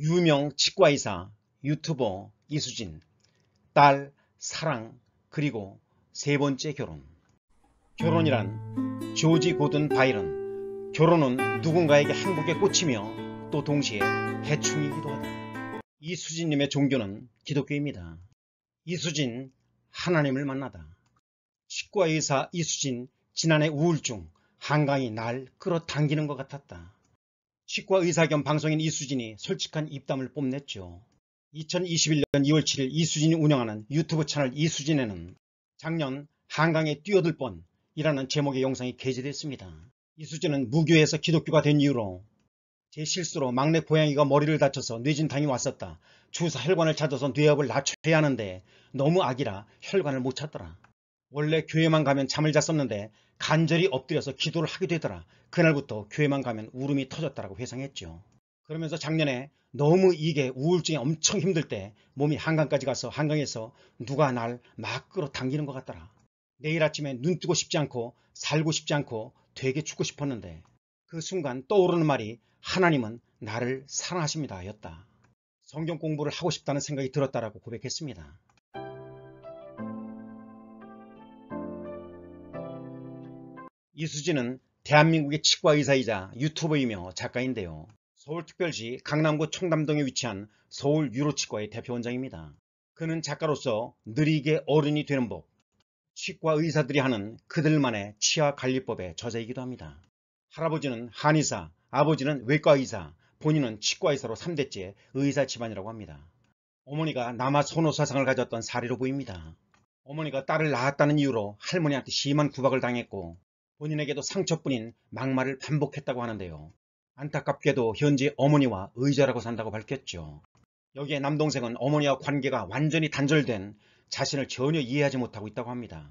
유명 치과의사, 유튜버 이수진, 딸, 사랑, 그리고 세 번째 결혼. 결혼이란 조지 고든 바이런, 결혼은 누군가에게 행복에 꽂히며 또 동시에 해충이기도 하다. 이수진님의 종교는 기독교입니다. 이수진, 하나님을 만나다. 치과의사 이수진, 지난해 우울증, 한강이 날 끌어당기는 것 같았다. 치과 의사 겸 방송인 이수진이 솔직한 입담을 뽐냈죠. 2021년 2월 7일 이수진이 운영하는 유튜브 채널 이수진에는 작년 한강에 뛰어들 뻔이라는 제목의 영상이 게재됐습니다. 이수진은 무교에서 기독교가 된이후로제 실수로 막내 고양이가 머리를 다쳐서 뇌진탕이 왔었다. 주사 혈관을 찾아서 뇌압을 낮춰야 하는데 너무 악이라 혈관을 못 찾더라. 원래 교회만 가면 잠을 잤었는데 간절히 엎드려서 기도를 하게 되더라. 그날부터 교회만 가면 울음이 터졌다라고 회상했죠. 그러면서 작년에 너무 이게 우울증이 엄청 힘들 때 몸이 한강까지 가서 한강에서 누가 날 막 끌어당기는 것 같더라. 내일 아침에 눈 뜨고 싶지 않고 살고 싶지 않고 되게 죽고 싶었는데 그 순간 떠오르는 말이 하나님은 나를 사랑하십니다 였다. 성경 공부를 하고 싶다는 생각이 들었다라고 고백했습니다. 이수진은 대한민국의 치과의사이자 유튜버이며 작가인데요. 서울특별시 강남구 청담동에 위치한 서울유로치과의 대표원장입니다. 그는 작가로서 느리게 어른이 되는 법, 치과의사들이 하는 그들만의 치아관리법의 저자이기도 합니다. 할아버지는 한의사, 아버지는 외과의사, 본인은 치과의사로 3대째 의사 집안이라고 합니다. 어머니가 남아 선호사상을 가졌던 사례로 보입니다. 어머니가 딸을 낳았다는 이유로 할머니한테 심한 구박을 당했고 본인에게도 상처뿐인 막말을 반복했다고 하는데요. 안타깝게도 현재 어머니와 의자라고 산다고 밝혔죠. 여기에 남동생은 어머니와 관계가 완전히 단절된 자신을 전혀 이해하지 못하고 있다고 합니다.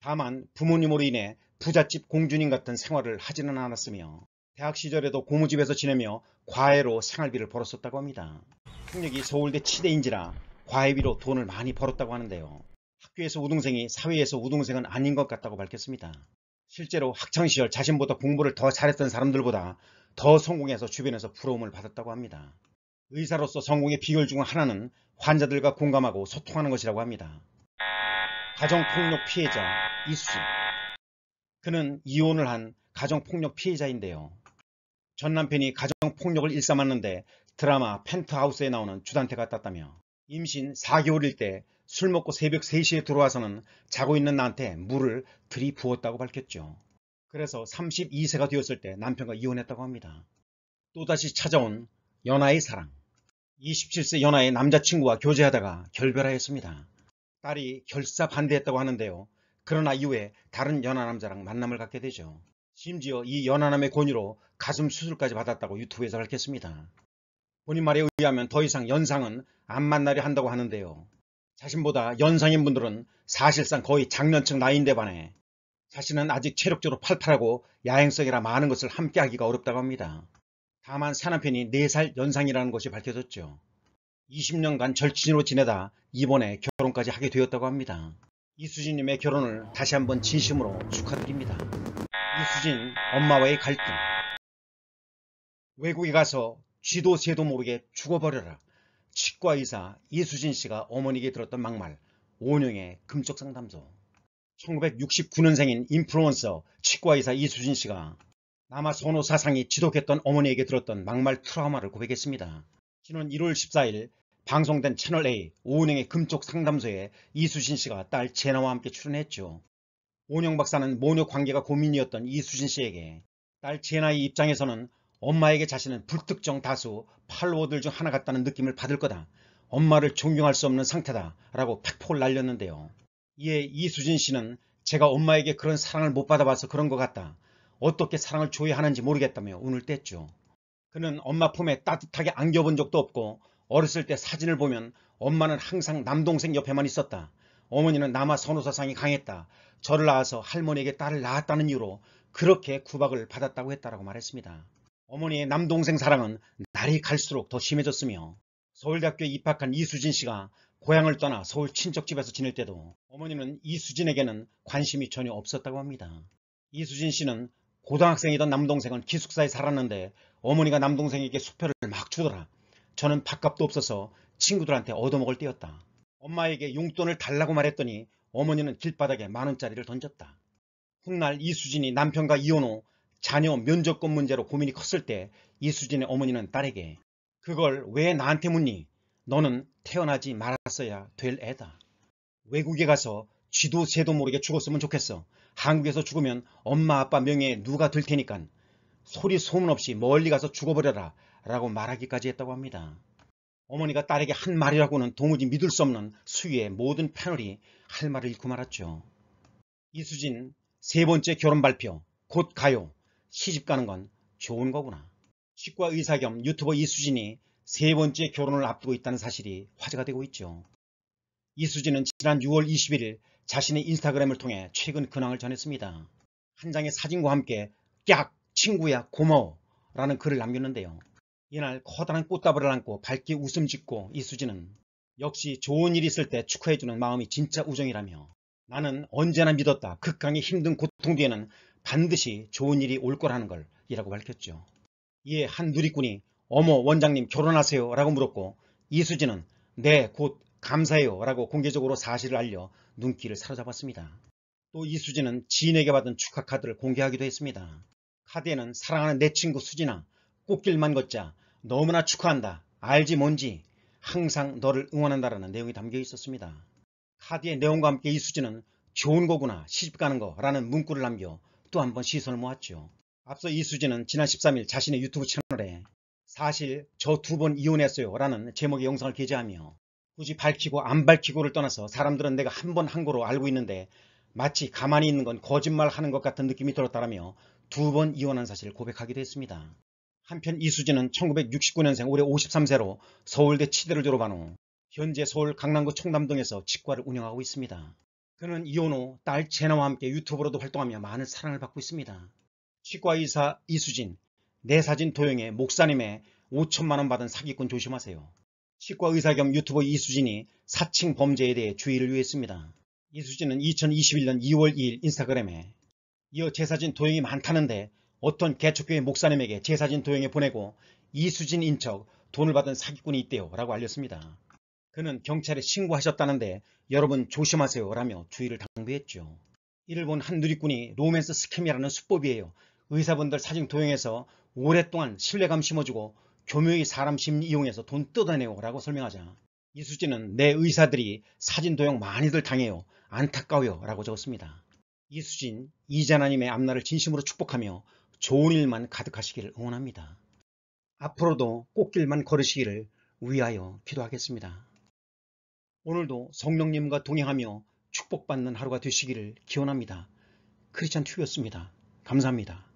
다만 부모님으로 인해 부잣집 공주님 같은 생활을 하지는 않았으며 대학 시절에도 고무집에서 지내며 과외로 생활비를 벌었었다고 합니다. 학력이 서울대 치대인지라 과외비로 돈을 많이 벌었다고 하는데요. 학교에서 우등생이 사회에서 우등생은 아닌 것 같다고 밝혔습니다. 실제로 학창시절 자신보다 공부를 더 잘했던 사람들보다 더 성공해서 주변에서 부러움을 받았다고 합니다. 의사로서 성공의 비결 중 하나는 환자들과 공감하고 소통하는 것이라고 합니다. 가정폭력 피해자 이수 그는 이혼을 한 가정폭력 피해자인데요. 전 남편이 가정폭력을 일삼았는데 드라마 펜트하우스에 나오는 주단태가 땄다며 임신 4개월일 때술 먹고 새벽 3시에 들어와서는 자고 있는 나한테 물을 들이부었다고 밝혔죠. 그래서 32세가 되었을 때 남편과 이혼했다고 합니다. 또다시 찾아온 연하의 사랑. 27세 연하의 남자친구와 교제하다가 결별하였습니다. 딸이 결사 반대했다고 하는데요. 그러나 이후에 다른 연하 남자랑 만남을 갖게 되죠. 심지어 이 연하남의 권유로 가슴 수술까지 받았다고 유튜브에서 밝혔습니다. 본인 말에 의하면 더 이상 연상은 안 만나려 한다고 하는데요. 자신보다 연상인 분들은 사실상 거의 장년층 나이인데 반해 자신은 아직 체력적으로 팔팔하고 야행성이라 많은 것을 함께 하기가 어렵다고 합니다. 다만 사남편이 4살 연상이라는 것이 밝혀졌죠. 20년간 절친으로 지내다 이번에 결혼까지 하게 되었다고 합니다. 이수진님의 결혼을 다시 한번 진심으로 축하드립니다. 이수진 엄마와의 갈등 외국에 가서 쥐도 새도 모르게 죽어버려라. 치과의사 이수진 씨가 어머니에게 들었던 막말 오은영의 금쪽 상담소 1969년생인 인플루언서 치과의사 이수진 씨가 남아 선호 사상이 지독했던 어머니에게 들었던 막말 트라우마를 고백했습니다. 지난 1월 14일 방송된 채널A 오은영의 금쪽 상담소에 이수진 씨가 딸 제나와 함께 출연했죠. 오은영 박사는 모녀 관계가 고민이었던 이수진 씨에게 딸 제나의 입장에서는 엄마에게 자신은 불특정 다수 팔로워들 중 하나 같다는 느낌을 받을 거다. 엄마를 존경할 수 없는 상태다. 라고 팩폭을 날렸는데요. 이에 이수진 씨는 제가 엄마에게 그런 사랑을 못 받아봐서 그런 것 같다. 어떻게 사랑을 줘야 하는지 모르겠다며 운을 뗐죠. 그는 엄마 품에 따뜻하게 안겨본 적도 없고 어렸을 때 사진을 보면 엄마는 항상 남동생 옆에만 있었다. 어머니는 남아 선호사상이 강했다. 저를 낳아서 할머니에게 딸을 낳았다는 이유로 그렇게 구박을 받았다고 했다라고 말했습니다. 어머니의 남동생 사랑은 날이 갈수록 더 심해졌으며 서울대학교에 입학한 이수진 씨가 고향을 떠나 서울 친척집에서 지낼 때도 어머니는 이수진에게는 관심이 전혀 없었다고 합니다. 이수진 씨는 고등학생이던 남동생은 기숙사에 살았는데 어머니가 남동생에게 수표를 막 주더라. 저는 밥값도 없어서 친구들한테 얻어먹을 때였다. 엄마에게 용돈을 달라고 말했더니 어머니는 길바닥에 만원짜리를 던졌다. 훗날 이수진이 남편과 이혼 후 자녀 면접권 문제로 고민이 컸을 때 이수진의 어머니는 딸에게 그걸 왜 나한테 묻니? 너는 태어나지 말았어야 될 애다. 외국에 가서 쥐도 새도 모르게 죽었으면 좋겠어. 한국에서 죽으면 엄마 아빠 명예 에 누가 될 테니깐 소리 소문 없이 멀리 가서 죽어버려라 라고 말하기까지 했다고 합니다. 어머니가 딸에게 한 말이라고는 도무지 믿을 수 없는 수위의 모든 패널이 할 말을 잃고 말았죠. 이수진 세 번째 결혼 발표 곧 가요 시집가는 건 좋은 거구나. 치과 의사 겸 유튜버 이수진이 세 번째 결혼을 앞두고 있다는 사실이 화제가 되고 있죠. 이수진은 지난 6월 21일 자신의 인스타그램을 통해 최근 근황을 전했습니다. 한 장의 사진과 함께 깍 친구야 고마워 라는 글을 남겼는데요. 이날 커다란 꽃다발을 안고 밝게 웃음 짓고 이수진은 역시 좋은 일이 있을 때 축하해주는 마음이 진짜 우정이라며 나는 언제나 믿었다. 극강의 힘든 고통 뒤에는 반드시 좋은 일이 올 거라는 걸 이라고 밝혔죠. 이에 한 누리꾼이 어머 원장님 결혼하세요 라고 물었고 이수진은 네 곧 감사해요 라고 공개적으로 사실을 알려 눈길을 사로잡았습니다. 또 이수진은 지인에게 받은 축하 카드를 공개하기도 했습니다. 카드에는 사랑하는 내 친구 수진아 꽃길만 걷자 너무나 축하한다 알지 뭔지 항상 너를 응원한다라는 내용이 담겨 있었습니다. 카드의 내용과 함께 이수진은 좋은 거구나 시집가는 거 라는 문구를 남겨 또 한 번 시선을 모았죠. 앞서 이수진은 지난 13일 자신의 유튜브 채널에 사실 저 두 번 이혼했어요 라는 제목의 영상을 게재하며 굳이 밝히고 안 밝히고를 떠나서 사람들은 내가 한 번한 한 거로 알고 있는데 마치 가만히 있는 건 거짓말하는 것 같은 느낌이 들었다라며 두 번 이혼한 사실을 고백하기도 했습니다. 한편 이수진은 1969년생 올해 53세로 서울대 치대를 졸업한 후 현재 서울 강남구 청담동에서 치과를 운영하고 있습니다. 그는 이혼 후 딸 제나와 함께 유튜브로도 활동하며 많은 사랑을 받고 있습니다. 치과의사 이수진, 내 사진 도용의 목사님의 5천만원 받은 사기꾼 조심하세요. 치과의사 겸 유튜버 이수진이 사칭 범죄에 대해 주의를 요했습니다. 이수진은 2021년 2월 2일 인스타그램에 이어 제 사진 도용이 많다는데 어떤 개척교회 목사님에게 제 사진 도용에 보내고 이수진인 척 돈을 받은 사기꾼이 있대요 라고 알렸습니다. 그는 경찰에 신고하셨다는데 여러분 조심하세요 라며 주의를 당부했죠. 이를 본 한 누리꾼이 로맨스 스캠이라는 수법이에요. 의사분들 사진 도용해서 오랫동안 신뢰감 심어주고 교묘히 사람 심리 이용해서 돈 뜯어내요 라고 설명하자 이수진은 내 의사들이 사진 도용 많이들 당해요 안타까워요 라고 적었습니다. 이수진 이자나님의 앞날을 진심으로 축복하며 좋은 일만 가득하시기를 응원합니다. 앞으로도 꽃길만 걸으시기를 위하여 기도하겠습니다. 오늘도 성령님과 동행하며 축복받는 하루가 되시기를 기원합니다. 크리스찬 튜브였습니다. 감사합니다.